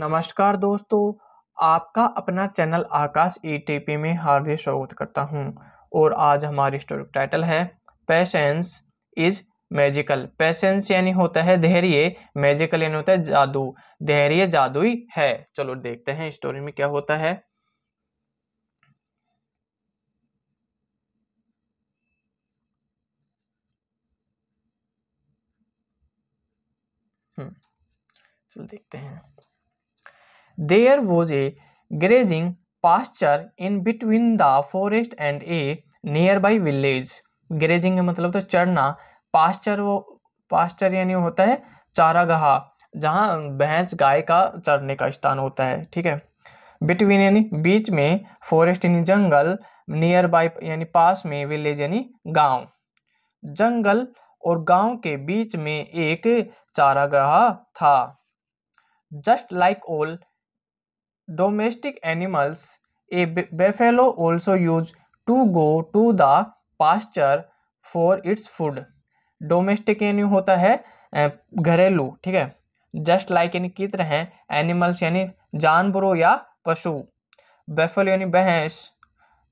नमस्कार दोस्तों आपका अपना चैनल आकाश ई e में हार्दिक स्वागत करता हूं और आज हमारी स्टोरी टाइटल है पैशंस इज मैजिकल पैसेंस यानी होता है धैर्य मैजिकल यानी होता है जादू धैर्य जादुई है चलो देखते हैं स्टोरी में क्या होता है हम्म, चलो देखते हैं there was a grazing pasture in between the forest and a nearby village grazing मतलब तो चढ़ना पास्चर वो पास्चर यानी होता है चारागाह जहाँ भैंस गाय का चढ़ने का स्थान होता है ठीक है बिटवीन यानी बीच में फॉरेस्ट यानी जंगल नियर बाई यानी पास में विलेज यानी गांव जंगल और गांव के बीच में एक चारागाह था just like old Domestic animals A buffalo also used to go to the pasture for its food. Domestic यानी होता है घरेलू ठीक है जस्ट लाइक यानी की तरह एनिमल्स यानी जानवरों या पशु बेफल यानी बहस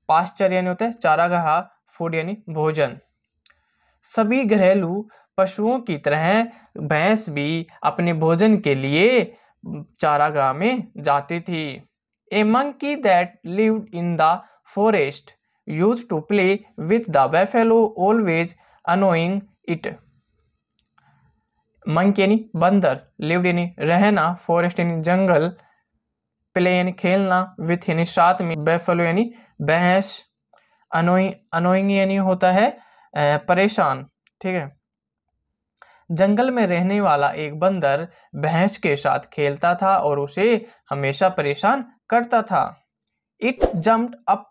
पास्चर यानी होता है चारागाह फूड यानी भोजन सभी घरेलू पशुओं की तरह भैंस भी अपने भोजन के लिए चारागाह में जाती थी a monkey that live in the forest use to play with the buffalo always annoying it monk यानी बंदर लिव यानी रहना फॉरेस्ट यानी जंगल प्ले यानी खेलना विथ यानी साथ में बेफेलो यानी बहस अनोइंग अनोइंग यानी होता है परेशान ठीक है जंगल में रहने वाला एक बंदर भैंस के साथ खेलता था और उसे हमेशा परेशान करता था it jumped up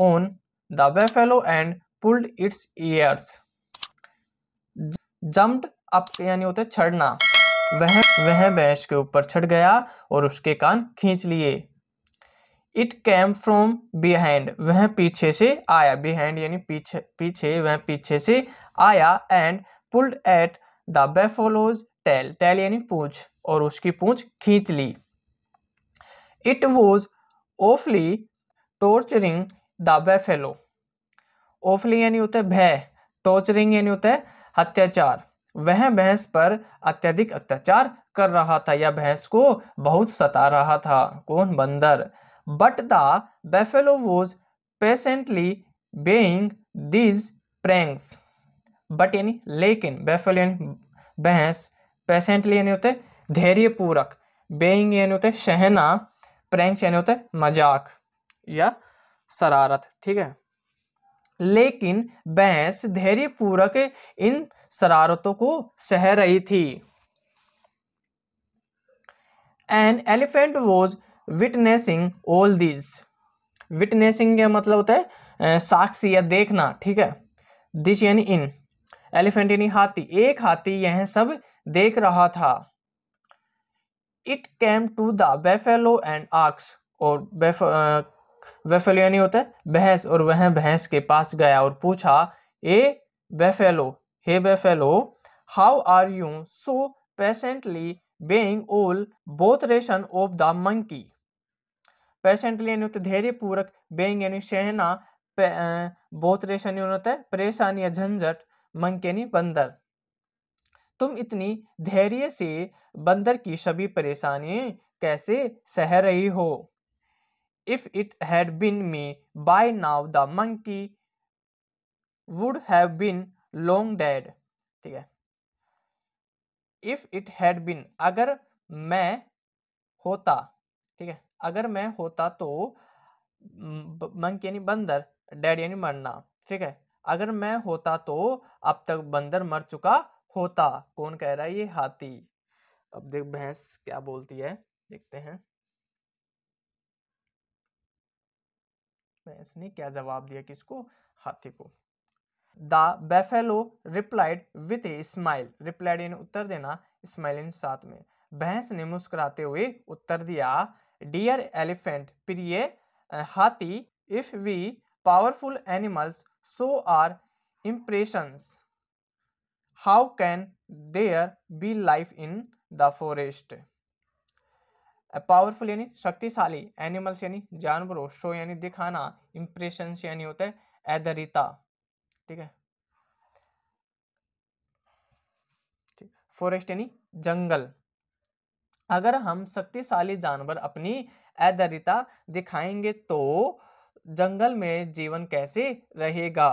on the buffalo and pulled its ears jumped up यानी होता है छड़ना वह वह भैंस के ऊपर छड़ गया और उसके कान खींच लिए इट कैम फ्रॉम बिहाइंड वह पीछे से आया बिहाइंड यानी पीछे पीछे वह पीछे से आया and pulled at the buffalo's tail tail यानी पूछ और उसकी पूंछ खींच ली it was awfully torturing the buffalo awfully यानी होते भय टोर्चरिंग यानी होता है अत्याचार वह भैंस पर अत्यधिक अत्याचार कर रहा था या भैंस को बहुत सता रहा था कौन बंदर but the buffalo was patiently bearing these pranks but यानी लेकिन बैफल यानी बहस पेसेंटली यानी होते पूरक बेइंग यानी होते शहना प्रैंक्स यानी होते मजाक या शरारत ठीक है लेकिन बहस धैर्य पूरक इन शरारतों को सह रही थी an elephant was witnessing all this witnessing का मतलब होता है साक्षी या देखना ठीक है दिस यानी इन एलिफेंट यानी हाथी एक हाथी यह सब देख रहा था it came to the buffalo and आक्स और बेफेलो यानी होता है भैंस और वह भैंस के पास गया और पूछा a buffalo hey buffalo how are you so patiently bearing all botheration of the monkey patiently यानी होता है धैर्यपूर्वक बेइंग यानी सहना बोथ रेशन यानी होता है परेशानी या झंझट मंकेनी बंदर तुम इतनी धैर्य से बंदर की सभी परेशानी कैसे सह रही हो if it had been me by now the monkey would have been long dead ठीक है इफ इट हैड बिन अगर मैं होता ठीक है अगर मैं होता तो मंकी यानी बंदर डेड यानी मरना ठीक है अगर मैं होता तो अब तक बंदर मर चुका होता कौन कह रहा है ये हाथी अब देख भैंस क्या बोलती है देखते हैं भैंस ने क्या जवाब दिया किसको हाथी को the buffalo replied with a smile replied in उत्तर देना स्माइल इन साथ में भैंस ने मुस्कुराते हुए उत्तर दिया डियर एलिफेंट प्रिय हाथी if we powerful animals so are impressions. How can there be life in the forest? Powerful यानी शक्तिशाली एनिमल्स यानी जानवरों शो यानी दिखाना इम्प्रेशंस यानी होता है एदरिता ठीक है फॉरेस्ट यानी जंगल अगर हम शक्तिशाली जानवर अपनी एदरिता दिखाएंगे तो जंगल में जीवन कैसे रहेगा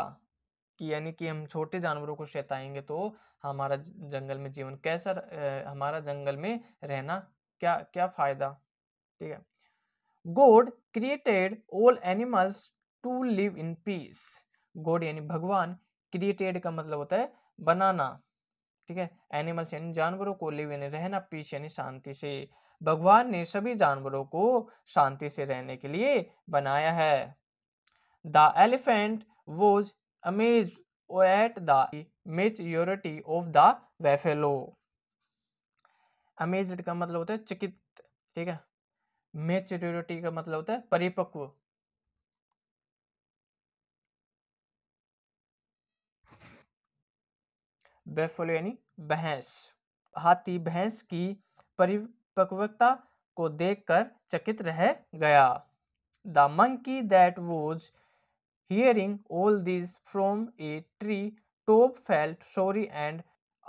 कि यानी कि हम छोटे जानवरों को सताएंगे तो हमारा जंगल में जीवन कैसा आ, हमारा जंगल में रहना क्या क्या फायदा ठीक है God created all animals to live in peace God यानी भगवान क्रिएटेड का मतलब होता है बनाना ठीक है एनिमल्स यानी जानवरों को लिव यानी रहना पीस यानी शांति से भगवान ने सभी जानवरों को शांति से रहने के लिए बनाया है the elephant was amaze at the maturity of the buffalo amaze का मतलब होता है चकित ठीक है मेच्योरिटी का मतलब होता है परिपक्व बेफोलो यानी भैंस हाथी भैंस की परिपक्वता को देखकर चकित रह गया the monkey that was Hearing all this from a tree, Top felt sorry and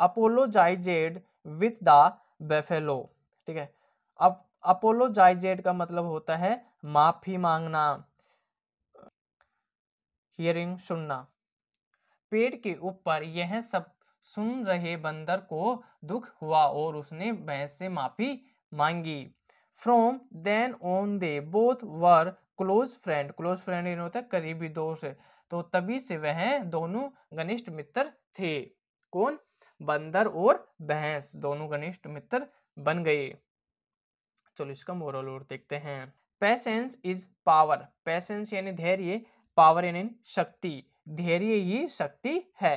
apologized with the buffalo. ठीक है अब apologized का मतलब होता है माफी मांगना hearing सुनना पेड़ के ऊपर यह सब सुन रहे बंदर को दुख हुआ और उसने भैंस से माफी मांगी from then on they both were close friend close friend in होता है करीबी दोस्त तो तभी से वह दोनों घनिष्ठ मित्र थे कौन बंदर और भैंस दोनों घनिष्ठ मित्र बन गए चलो इसका मोरल और देखते हैं पैसेंस इज पावर पैसेंस यानी धैर्य पावर यानी शक्ति धैर्य ही शक्ति है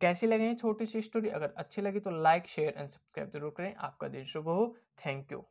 कैसी लगे छोटी सी स्टोरी अगर अच्छी लगी तो लाइक शेयर एंड सब्सक्राइब जरूर करें आपका दिन शुभ हो थैंक यू